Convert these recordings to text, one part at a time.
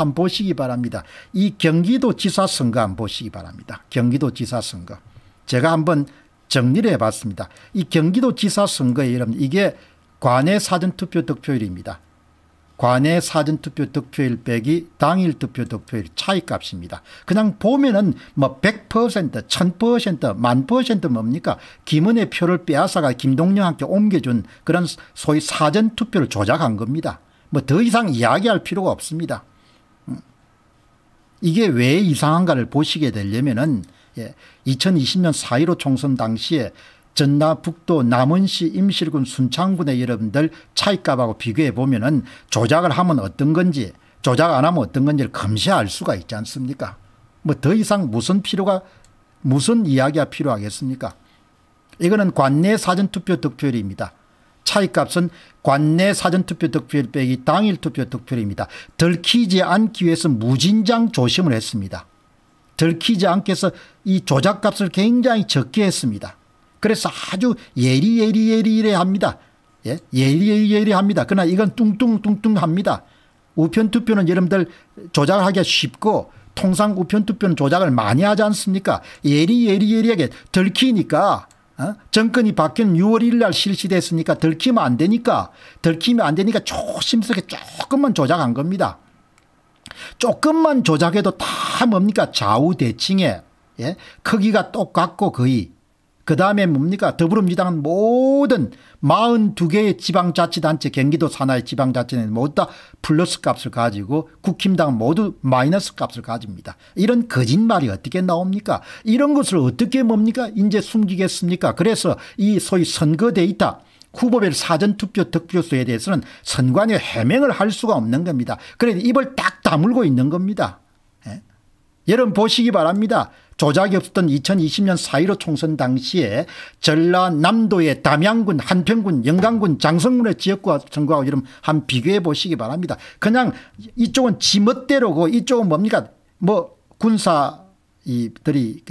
한번 보시기 바랍니다. 이 경기도지사 선거 한번 보시기 바랍니다. 경기도지사 선거. 제가 한번 정리를 해봤습니다. 이 경기도지사 선거의 이름 분 이게 관내 사전투표 득표율입니다. 관내 사전투표 득표율 빼기 당일 투표 득표율 차이값입니다. 그냥 보면은 뭐 100%, 1000%, 만 퍼센트 뭡니까? 김은혜 표를 빼앗아가 김동영한테 옮겨준 그런 소위 사전투표를 조작한 겁니다. 뭐 더 이상 이야기할 필요가 없습니다. 이게 왜 이상한가를 보시게 되려면은 예, 2020년 4.15 총선 당시에 전라북도 남원시 임실군 순창군의 여러분들 차이값하고 비교해 보면 은 조작을 하면 어떤 건지 조작 안 하면 어떤 건지를 검시 할 수가 있지 않습니까 뭐 더 이상 무슨 필요가 무슨 이야기가 필요하겠습니까 이거는 관내 사전투표 득표율입니다 차이값은 관내 사전투표 득표 율 빼기 당일 투표 득표입니다. 율 들키지 않기 위해서 무진장 조심을 했습니다. 들키지 않게 해서 이 조작값을 굉장히 적게 했습니다. 그래서 아주 예리예리예리 합니다. 예? 예리예리 합니다. 그러나 이건 뚱뚱뚱뚱합니다. 우편투표는 여러분들 조작하기가 쉽고 통상 우편투표는 조작을 많이 하지 않습니까 예리예리예리하게 들키니까 어? 정권이 바뀐 6월 1일 날 실시됐으니까 들키면 안 되니까 들키면 안 되니까 조심스럽게 조금만 조작한 겁니다. 조금만 조작해도 다 뭡니까 좌우대칭에 예? 크기가 똑같고 거의 그 다음에 뭡니까? 더불어민주당은 모든 42개의 지방자치단체, 경기도 산하의 지방자치는 단체 모두 다 플러스 값을 가지고 국힘당은 모두 마이너스 값을 가집니다. 이런 거짓말이 어떻게 나옵니까? 이런 것을 어떻게 뭡니까? 이제 숨기겠습니까? 그래서 이 소위 선거 데이터, 후보별 사전투표 득표수에 대해서는 선관위 해명을 할 수가 없는 겁니다. 그래서 입을 딱 다물고 있는 겁니다. 예? 여러분 보시기 바랍니다. 조작이 없었던 2020년 4.15 총선 당시에 전라남도의 담양군 한평군 영강군 장성군의 지역과와 선거하고 이름 한 비교해 보시기 바랍니다. 그냥 이쪽은 지멋대로고 그 이쪽은 뭡니까 뭐 군사 이들이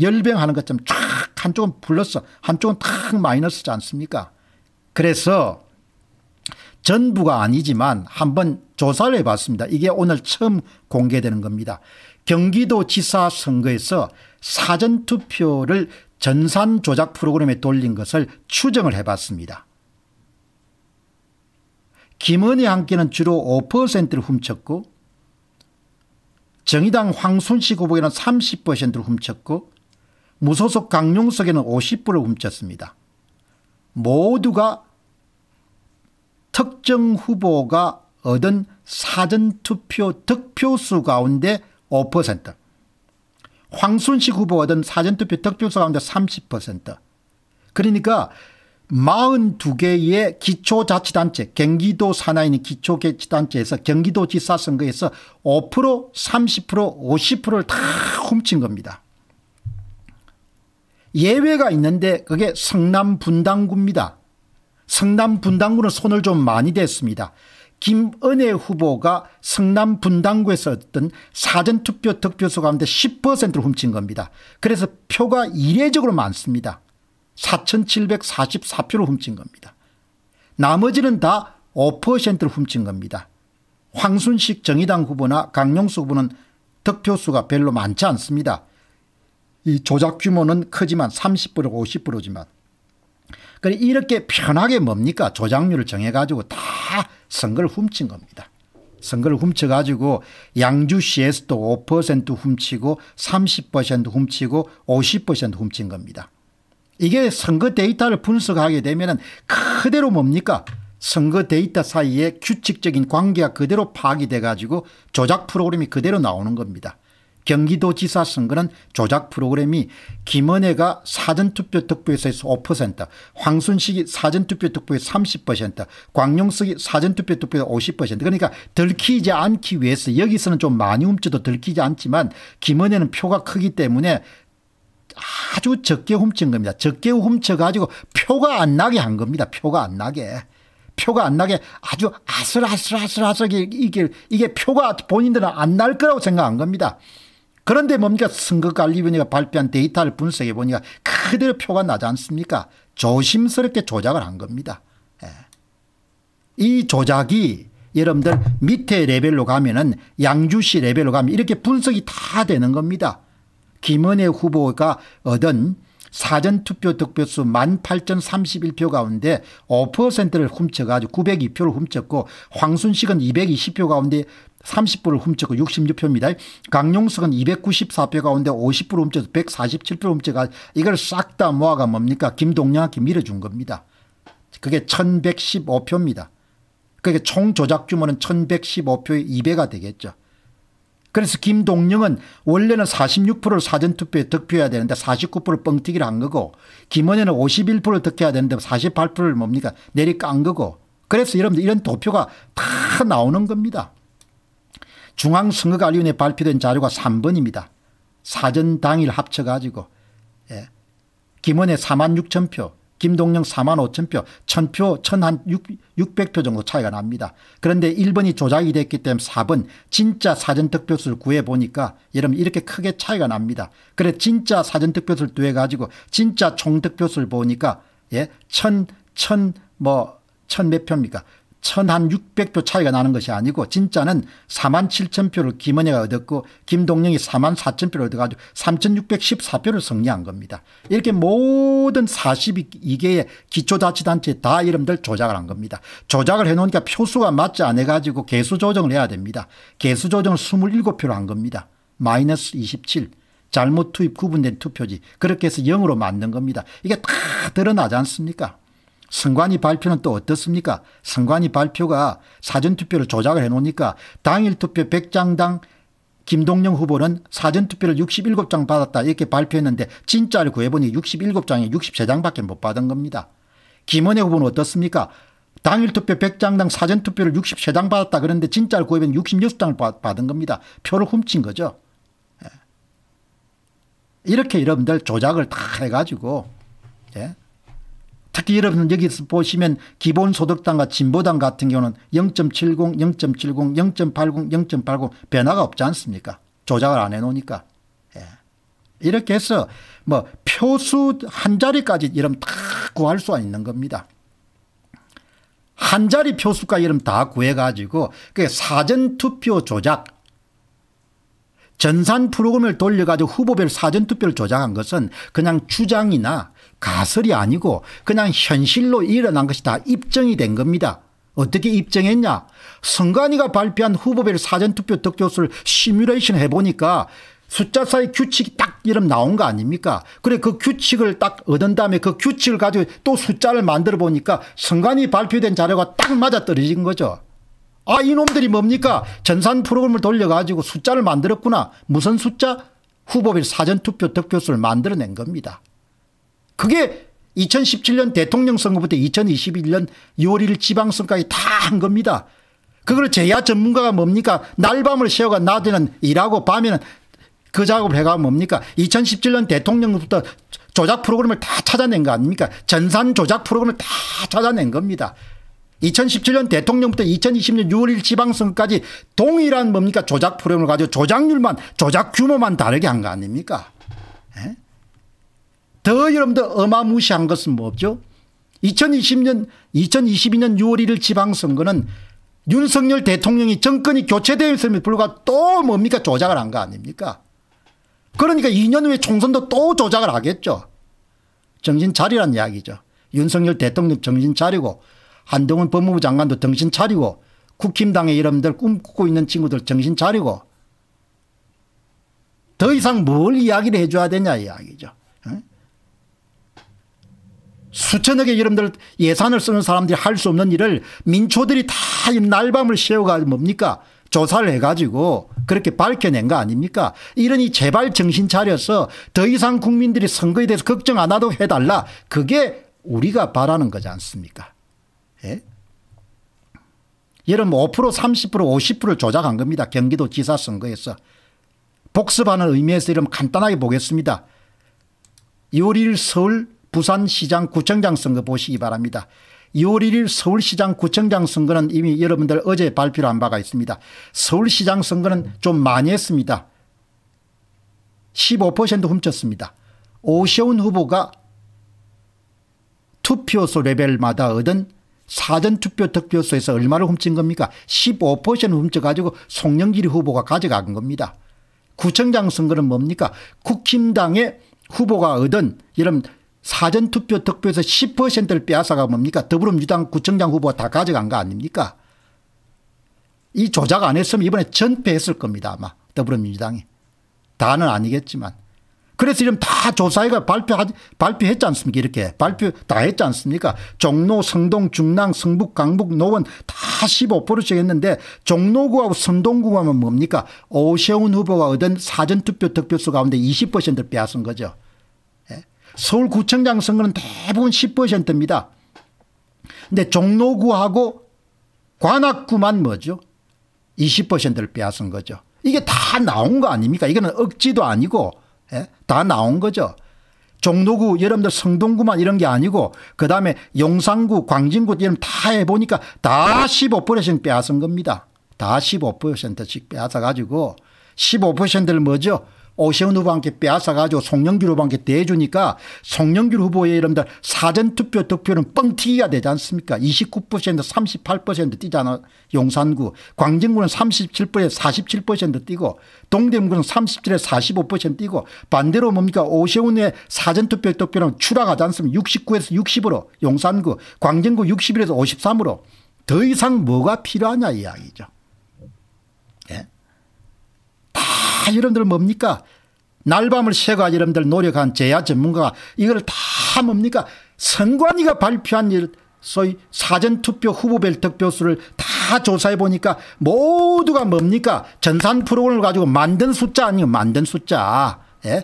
열병하는 것처럼 쫙 한쪽은 불렀어 한쪽은 탁 마이너스지 않습니까 그래서 전부가 아니지만 한번 조사를 해봤습니다. 이게 오늘 처음 공개되는 겁니다. 경기도지사 선거에서 사전투표를 전산 조작 프로그램에 돌린 것을 추정을 해봤습니다. 김은희 한끼는 주로 5%를 훔쳤고 정의당 황순식 후보에는 30%를 훔쳤고 무소속 강용석에는 50%를 훔쳤습니다. 모두가 특정 후보가 얻은 사전투표 득표수 가운데 5%, 황순식 후보 얻은 사전투표 득표수 가운데 30%. 그러니까 42개의 기초자치단체, 경기도 산하인 기초자치단체에서 경기도 지사선거에서 5%, 30%, 50%를 다 훔친 겁니다. 예외가 있는데 그게 성남 분당구입니다. 성남 분당구는 손을 좀 많이 댔습니다. 김은혜 후보가 성남 분당구에서 어떤 사전투표 득표수 가운데 10%를 훔친 겁니다. 그래서 표가 이례적으로 많습니다. 4,744표를 훔친 겁니다. 나머지는 다 5%를 훔친 겁니다. 황순식 정의당 후보나 강용수 후보는 득표수가 별로 많지 않습니다. 이 조작 규모는 크지만 3 0 50%지만 그래 그러니까 이렇게 편하게 뭡니까 조작률을 정해가지고 다 선거를 훔친 겁니다. 선거를 훔쳐가지고 양주시에서도 5% 훔치고 30% 훔치고 50% 훔친 겁니다. 이게 선거 데이터를 분석하게 되면 그대로 뭡니까 선거 데이터 사이에 규칙적인 관계가 그대로 파악이 돼가지고 조작 프로그램이 그대로 나오는 겁니다. 경기도지사 선거는 조작 프로그램이 김은혜가 사전투표 특보에서 5%, 황순식이 사전투표 득표의 30%, 광용석이 사전투표 득표의 50% 그러니까 들키지 않기 위해서 여기서는 좀 많이 훔쳐도 들키지 않지만 김은혜는 표가 크기 때문에 아주 적게 훔친 겁니다. 적게 훔쳐가지고 표가 안 나게 한 겁니다. 표가 안 나게. 표가 안 나게 아주 아슬아슬아슬아슬 이게, 이게 표가 본인들은 안 날 거라고 생각한 겁니다. 그런데 뭡니까 선거관리위원회가 발표한 데이터를 분석해 보니까 그대로 표가 나지 않습니까 조심스럽게 조작을 한 겁니다. 예. 이 조작이 여러분들 밑에 레벨로 가면은 양주시 레벨로 가면 이렇게 분석이 다 되는 겁니다. 김은혜 후보가 얻은 사전투표 득표수 18,031표 가운데 5%를 훔쳐가지고 902표를 훔쳤고 황순식은 220표 가운데 30%를 훔쳤고 66표입니다. 강용석은 294표 가운데 50% 훔쳐서 147표 훔쳐가 이걸 싹 다 모아가 뭡니까? 김동량한테 밀어준 겁니다. 그게 1115표입니다. 그게 총 조작 규모는 1115표의 2배가 되겠죠. 그래서 김동령은 원래는 46%를 사전투표에 득표해야 되는데 49%를 뻥튀기를 한 거고 김원현은 51%를 득해야 표 되는데 48%를 뭡니까 내리깐 거고 그래서 여러분들 이런 도표가 다 나오는 겁니다. 중앙선거관리위원회 발표된 자료가 3번입니다. 사전 당일 합쳐가지고 예. 김원혜 4만 6천 표 김동영 4만 5천 표 1천 표 1,600표 정도 차이가 납니다. 그런데 1번이 조작이 됐기 때문에 4번 진짜 사전득표수를 구해보니까 여러분 이렇게 크게 차이가 납니다. 그래 진짜 사전득표수를 구해가지고 진짜 총득표수를 보니까 예, 천, 천, 뭐, 천몇 표입니까? 천한 600표 차이가 나는 것이 아니고 진짜는 4만 7천 표를 김은혜가 얻었고 김동영이 4만 4천 표를 얻어가지고 3,614표를 승리한 겁니다. 이렇게 모든 42개의 기초자치단체 다 이름들 조작을 한 겁니다. 조작을 해놓으니까 표수가 맞지 않아가지고 개수 조정을 해야 됩니다. 개수 조정을 27표로 한 겁니다. 마이너스 27. 잘못 투입 구분된 투표지 그렇게 해서 0으로 만든 겁니다. 이게 다 드러나지 않습니까? 선관위 발표는 또 어떻습니까? 선관위 발표가 사전투표를 조작을 해놓으니까 당일 투표 100장당 김동영 후보는 사전투표를 67장 받았다 이렇게 발표했는데 진짜를 구해보니 67장에 63장밖에 못 받은 겁니다. 김은혜 후보는 어떻습니까? 당일 투표 100장당 사전투표를 63장 받았다 그런데 진짜를 구해보니 66장을 받은 겁니다. 표를 훔친 거죠. 예. 이렇게 여러분들 조작을 다 해가지고 예? 특히 여러분 여기서 보시면 기본소득당과 진보당 같은 경우는 0.70, 0.70, 0.80, 0.80 변화가 없지 않습니까? 조작을 안 해놓으니까. 예. 이렇게 해서 뭐 표수 한 자리까지 이름 다 구할 수가 있는 겁니다. 한 자리 표수가 이름 다 구해가지고 그 사전투표 조작 전산 프로그램을 돌려가지고 후보별 사전투표를 조작한 것은 그냥 주장이나 가설이 아니고 그냥 현실로 일어난 것이 다 입증이 된 겁니다. 어떻게 입증했냐? 선관위가 발표한 후보별 사전투표 득표수를 시뮬레이션 해보니까 숫자사의 규칙이 딱 이름 나온 거 아닙니까? 그래 그 규칙을 딱 얻은 다음에 그 규칙을 가지고 또 숫자를 만들어 보니까 선관위 발표된 자료가 딱 맞아떨어진 거죠. 아 이놈들이 뭡니까? 전산 프로그램을 돌려가지고 숫자를 만들었구나. 무슨 숫자? 후보별 사전투표 득표수를 만들어낸 겁니다. 그게 2017년 대통령 선거부터 2021년 6월 1일 지방선까지 다 한 겁니다. 그걸 제야 전문가가 뭡니까? 날밤을 새워가 낮에는 일하고 밤에는 그 작업을 해가 뭡니까? 2017년 대통령부터 조작 프로그램을 다 찾아낸 거 아닙니까? 전산 조작 프로그램을 다 찾아낸 겁니다. 2017년 대통령부터 2020년 6월 1일 지방선까지 동일한 뭡니까? 조작 프로그램을 가지고 조작률만 조작 규모만 다르게 한 거 아닙니까? 에? 예? 더 여러분들 어마무시한 것은 뭐죠? 2020년 2022년 6월 1일 지방선거는 윤석열 대통령이 정권이 교체되었음에 불과 또 뭡니까 조작을 한 거 아닙니까? 그러니까 2년 후에 총선도 또 조작을 하겠죠. 정신 차리란 이야기죠. 윤석열 대통령 정신 차리고 한동훈 법무부 장관도 정신 차리고 국힘당의 이름들 꿈꾸고 있는 친구들 정신 차리고 더 이상 뭘 이야기를 해줘야 되냐 이야기죠. 수천억의 여러분들 예산을 쓰는 사람들이 할 수 없는 일을 민초들이 다 날밤을 새워가 뭡니까 조사를 해가지고 그렇게 밝혀낸 거 아닙니까 이러니 제발 정신 차려서 더 이상 국민들이 선거에 대해서 걱정 안 하도 해달라 그게 우리가 바라는 거지 않습니까 예? 여러분 5% 30% 5 0 조작한 겁니다 경기도지사 선거에서 복습하는 의미에서 이름 간단하게 보겠습니다 요리일 서울 부산시장 구청장 선거 보시기 바랍니다. 2월 1일 서울시장 구청장 선거는 이미 여러분들 어제 발표를 한 바가 있습니다. 서울시장 선거는 좀 많이 했습니다. 15% 훔쳤습니다. 오세훈 후보가 투표소 레벨마다 얻은 사전투표 득표소에서 얼마를 훔친 겁니까? 15% 훔쳐가지고 송영길 후보가 가져간 겁니다. 구청장 선거는 뭡니까? 국힘당의 후보가 얻은 여 이런 사전투표 득표에서 10%를 빼앗아가 뭡니까 더불어민주당 구청장 후보가 다 가져간 거 아닙니까 이 조작 안 했으면 이번에 전패했을 겁니다 아마 더불어민주당이 다는 아니겠지만 그래서 지금 다 조사위가 발표하, 발표했지 않습니까 이렇게 발표 다 했지 않습니까 종로 성동 중랑 성북 강북 노원 다 15%씩 했는데 종로구하고 성동구하면 뭡니까 오세훈 후보가 얻은 사전투표 득표수 가운데 20%를 빼앗은 거죠 서울구청장 선거는 대부분 10%입니다. 근데 종로구하고 관악구만 뭐죠? 20%를 빼앗은 거죠. 이게 다 나온 거 아닙니까? 이거는 억지도 아니고 예? 다 나온 거죠. 종로구 여러분들 성동구만 이런 게 아니고 그다음에 용산구 광진구 이런 다 해보니까 다 15%씩 빼앗은 겁니다. 다 15%씩 빼앗아가지고 15%를 뭐죠? 오세훈 후보한테 빼앗아가지고 송영길 후보한테 대주니까 송영길 후보의 이름들 사전투표 득표는 뻥튀기가 되지 않습니까 29% 38% 뛰잖아 용산구 광진구는 37%에47% 뛰고 동대문구는 37에 45% 뛰고 반대로 뭡니까 오세훈의 사전투표 득표는 추락하지 않습니까 69에서 60으로 용산구 광진구 61에서 53으로 더 이상 뭐가 필요하냐 이야기죠 여러들 아, 뭡니까? 날밤을 새가 여러분들 노력한 제야 전문가가 이걸 다 뭡니까? 선관위가 발표한 일 소위 사전투표 후보별 득표수를 다 조사해 보니까 모두가 뭡니까? 전산 프로그램을 가지고 만든 숫자 아니고 만든 숫자. 예?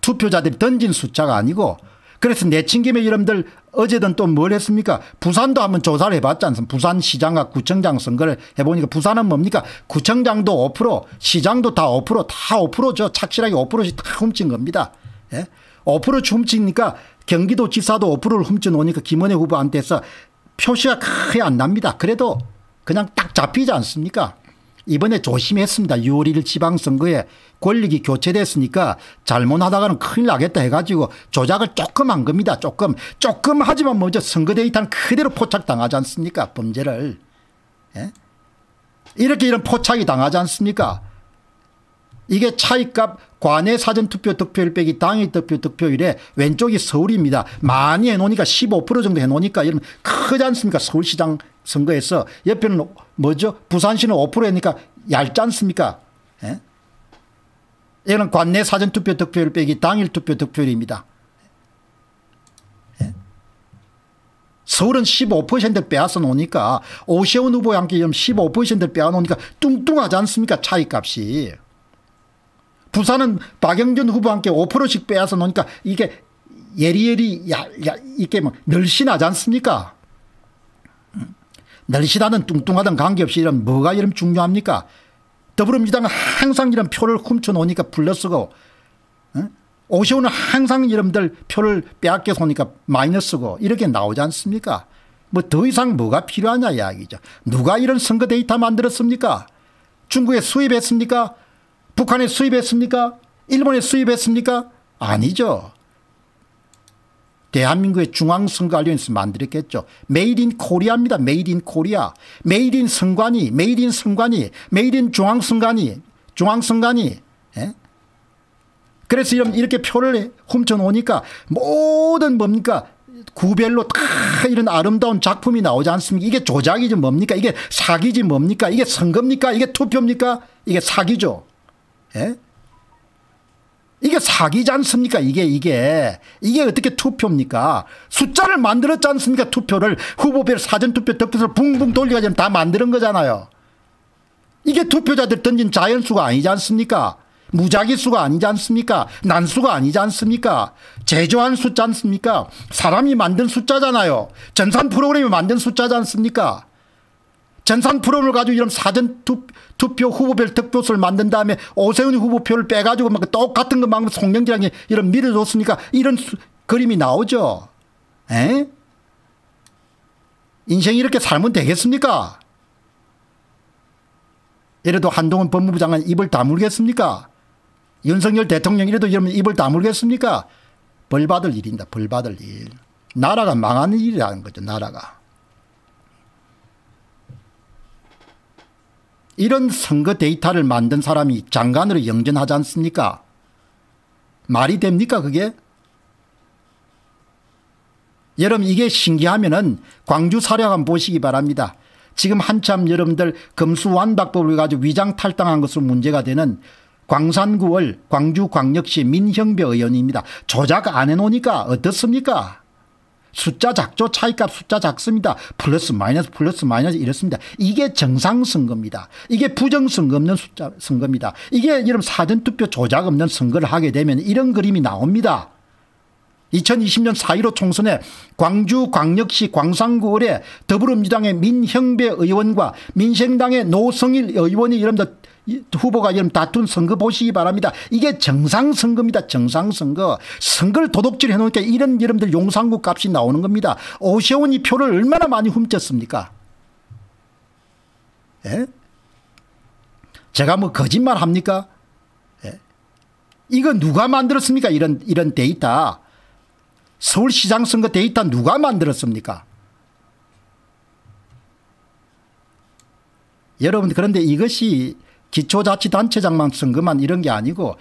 투표자들이 던진 숫자가 아니고 그래서 내친김에 여러들 어제든 또 뭘 했습니까? 부산도 한번 조사를 해봤지 않습니까? 부산시장과 구청장 선거를 해보니까 부산은 뭡니까? 구청장도 5% 시장도 다 5%다 5%죠. 착실하게 5%씩 다 훔친 겁니다. 예? 5% 훔치니까 경기도지사도 5%를 훔쳐놓으니까 김원혜 후보한테서 표시가 크게 안 납니다. 그래도 그냥 딱 잡히지 않습니까? 이번에 조심했습니다. 6월 1일 지방선거에 권력이 교체됐으니까 잘못하다가는 큰일 나겠다 해가지고 조작을 조금 한 겁니다. 조금 조금 하지만 먼저 뭐 선거 데이터는 그대로 포착당하지 않습니까 범죄를. 예? 이렇게 이런 포착이 당하지 않습니까 이게 차이값 관내 사전투표 득표율 빼기 당일 득표 득표율에 왼쪽이 서울입니다. 많이 해놓으니까 15% 정도 해놓으니까 이러면 크지 않습니까 서울시장 선거에서 옆에는 뭐죠? 부산시는 5%니까 얇지 않습니까? 예? 이는 관내 사전투표 득표율 빼기 당일 투표 득표율입니다. 예? 서울은 15%를 빼앗아 놓으니까 오세훈 후보양 함께 15%를 빼앗아 놓으니까 뚱뚱하지 않습니까? 차이값이. 부산은 박영준 후보와 함께 5%씩 빼앗아 놓으니까 이게 예리예리 야, 야, 이게 뭐 널씬하지 않습니까? 날씨다든 뚱뚱하든 관계없이 이런 뭐가 이런 중요합니까? 더불어민주당은 항상 이런 표를 훔쳐놓으니까 불러쓰고 어? 오세훈은 항상 여러들 표를 빼앗겨서 오니까 마이너스고 이렇게 나오지 않습니까? 뭐 더 이상 뭐가 필요하냐 이야기죠. 누가 이런 선거 데이터 만들었습니까? 중국에 수입했습니까? 북한에 수입했습니까? 일본에 수입했습니까? 아니죠. 대한민국의 중앙선거관련에서 만들었겠죠. 메이드 인 코리아입니다. 메이드 인 코리아. 메이드 인 선관위. 메이드 인 선관위. 메이드 인 중앙선관위. 중앙선관위. 예? 그래서 이런 이렇게 표를 훔쳐놓으니까 모든 뭡니까 구별로 다 이런 아름다운 작품이 나오지 않습니까 이게 조작이지 뭡니까 이게 사기지 뭡니까 이게 선거입니까 이게 투표입니까 이게 사기죠. 예? 이게 사기지 않습니까? 이게 이게 이게 어떻게 투표입니까? 숫자를 만들었지 않습니까? 투표를 후보별 사전투표 득표를 붕붕 돌려가지고 다 만드는 거잖아요. 이게 투표자들 던진 자연수가 아니지 않습니까? 무작위수가 아니지 않습니까? 난수가 아니지 않습니까? 제조한 숫자 않습니까? 사람이 만든 숫자잖아요. 전산 프로그램이 만든 숫자지 않습니까? 전산 프로그램을 가지고 이런 사전 투, 표 후보별 득표수를 만든 다음에 오세훈 후보표를 빼가지고 막 똑같은 것만큼 송영진이 이런 미를 줬으니까 이런 수, 그림이 나오죠. 에? 인생이 이렇게 살면 되겠습니까? 이래도 한동훈 법무부 장관 입을 다물겠습니까? 윤석열 대통령 이래도 이러면 입을 다물겠습니까? 벌 받을 일입니다. 벌 받을 일. 나라가 망하는 일이라는 거죠. 나라가. 이런 선거 데이터를 만든 사람이 장관으로 영전하지 않습니까? 말이 됩니까 그게? 여러분 이게 신기하면은 광주 사령관 보시기 바랍니다. 지금 한참 여러분들 금수완박법을 가지고 위장탈당한 것으로 문제가 되는 광산구월 광주광역시 민형배 의원입니다. 조작 안 해놓으니까 어떻습니까? 숫자 작죠. 차이값 숫자 작습니다. 플러스 마이너스 플러스 마이너스 이렇습니다. 이게 정상선거입니다. 이게 부정선거 없는 숫자 선거입니다. 이게 이런 사전투표 조작 없는 선거를 하게 되면 이런 그림이 나옵니다. 2020년 4.15 총선에 광주 광역시 광산구 을에 더불어민주당의 민형배 의원과 민생당의 노성일 의원이 이른바 후보가 이름 다툰 선거 보시기 바랍니다. 이게 정상 선거입니다. 정상 선거. 선거를 도둑질 해놓으니까 이런 여러분들 용산구 값이 나오는 겁니다. 오세훈이 표를 얼마나 많이 훔쳤습니까? 예? 제가 뭐 거짓말 합니까? 예? 이거 누가 만들었습니까? 이런, 이런 데이터. 서울시장 선거 데이터 누가 만들었습니까? 여러분 그런데 이것이 기초자치단체장만 선거만 이런 게 아니고